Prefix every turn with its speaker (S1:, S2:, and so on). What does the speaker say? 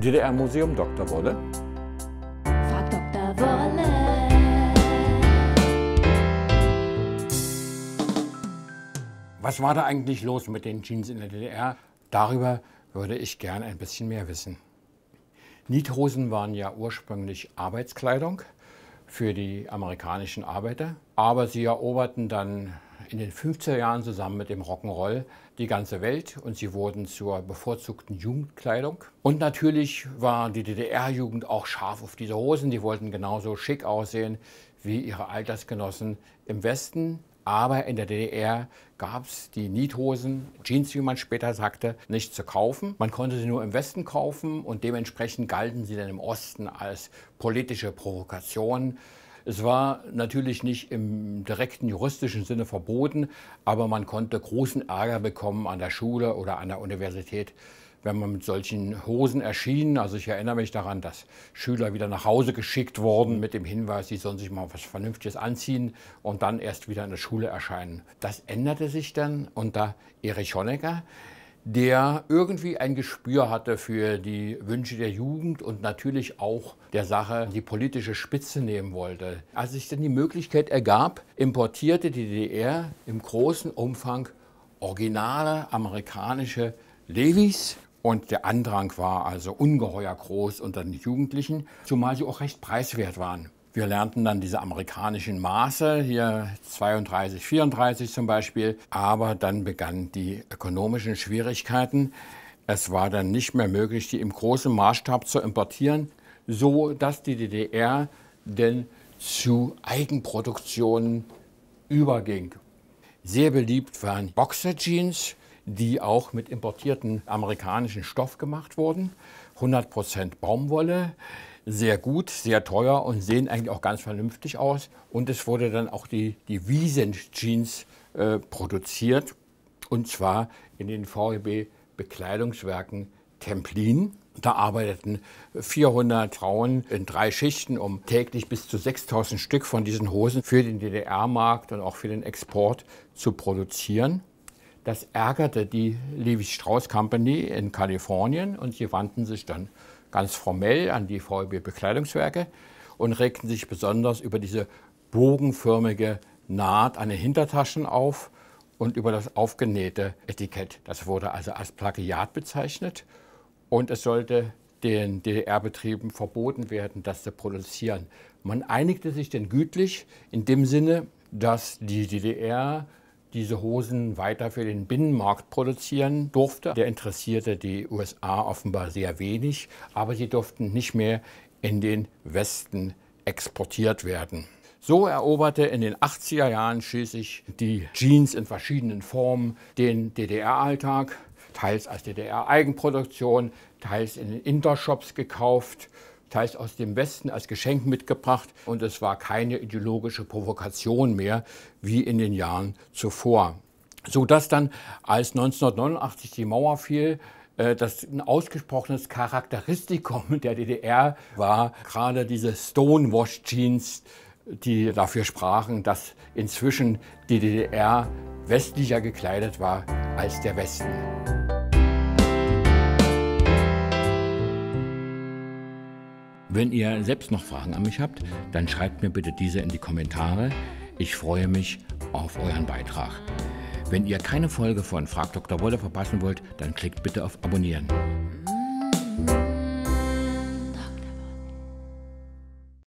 S1: DDR-Museum Dr. Wolle. Frag Dr. Wolle. Was war da eigentlich los mit den Jeans in der DDR? Darüber würde ich gern ein bisschen mehr wissen. Niethosen waren ja ursprünglich Arbeitskleidung für die amerikanischen Arbeiter, aber sie eroberten dann in den 50er Jahren zusammen mit dem Rock'n'Roll die ganze Welt und sie wurden zur bevorzugten Jugendkleidung. Und natürlich war die DDR-Jugend auch scharf auf diese Hosen. Die wollten genauso schick aussehen wie ihre Altersgenossen im Westen. Aber in der DDR gab es die Niethosen, Jeans, wie man später sagte, nicht zu kaufen. Man konnte sie nur im Westen kaufen und dementsprechend galten sie dann im Osten als politische Provokation. Es war natürlich nicht im direkten juristischen Sinne verboten, aber man konnte großen Ärger bekommen an der Schule oder an der Universität, wenn man mit solchen Hosen erschien. Also ich erinnere mich daran, dass Schüler wieder nach Hause geschickt wurden mit dem Hinweis, sie sollen sich mal was Vernünftiges anziehen und dann erst wieder in der Schule erscheinen. Das änderte sich dann unter Erich Honecker der irgendwie ein Gespür hatte für die Wünsche der Jugend und natürlich auch der Sache die politische Spitze nehmen wollte. Als sich dann die Möglichkeit ergab, importierte die DDR im großen Umfang originale amerikanische Levis. Und der Andrang war also ungeheuer groß unter den Jugendlichen, zumal sie auch recht preiswert waren. Wir lernten dann diese amerikanischen Maße, hier 32, 34 zum Beispiel. Aber dann begannen die ökonomischen Schwierigkeiten. Es war dann nicht mehr möglich, die im großen Maßstab zu importieren, so dass die DDR denn zu Eigenproduktionen überging. Sehr beliebt waren Boxerjeans, die auch mit importierten amerikanischen Stoff gemacht wurden, 100% Baumwolle sehr gut, sehr teuer und sehen eigentlich auch ganz vernünftig aus. Und es wurde dann auch die, die Wiesen-Jeans äh, produziert und zwar in den VEB-Bekleidungswerken Templin. Da arbeiteten 400 Frauen in drei Schichten, um täglich bis zu 6000 Stück von diesen Hosen für den DDR-Markt und auch für den Export zu produzieren. Das ärgerte die Levi Strauss Company in Kalifornien und sie wandten sich dann ganz formell an die VEB Bekleidungswerke und regten sich besonders über diese bogenförmige Naht an den Hintertaschen auf und über das aufgenähte Etikett. Das wurde also als Plagiat bezeichnet und es sollte den DDR-Betrieben verboten werden, das zu produzieren. Man einigte sich denn gütlich in dem Sinne, dass die DDR diese Hosen weiter für den Binnenmarkt produzieren durfte. Der interessierte die USA offenbar sehr wenig, aber sie durften nicht mehr in den Westen exportiert werden. So eroberte in den 80er Jahren schließlich die Jeans in verschiedenen Formen den DDR-Alltag, teils als DDR-Eigenproduktion, teils in den Intershops gekauft teils aus dem Westen als Geschenk mitgebracht. Und es war keine ideologische Provokation mehr wie in den Jahren zuvor. So dass dann, als 1989 die Mauer fiel, äh, das ein ausgesprochenes Charakteristikum der DDR war gerade diese Stonewash-Jeans, die dafür sprachen, dass inzwischen die DDR westlicher gekleidet war als der Westen. Wenn ihr selbst noch Fragen an mich habt, dann schreibt mir bitte diese in die Kommentare. Ich freue mich auf euren Beitrag. Wenn ihr keine Folge von Frag Dr. Wolle verpassen wollt, dann klickt bitte auf Abonnieren. Mm.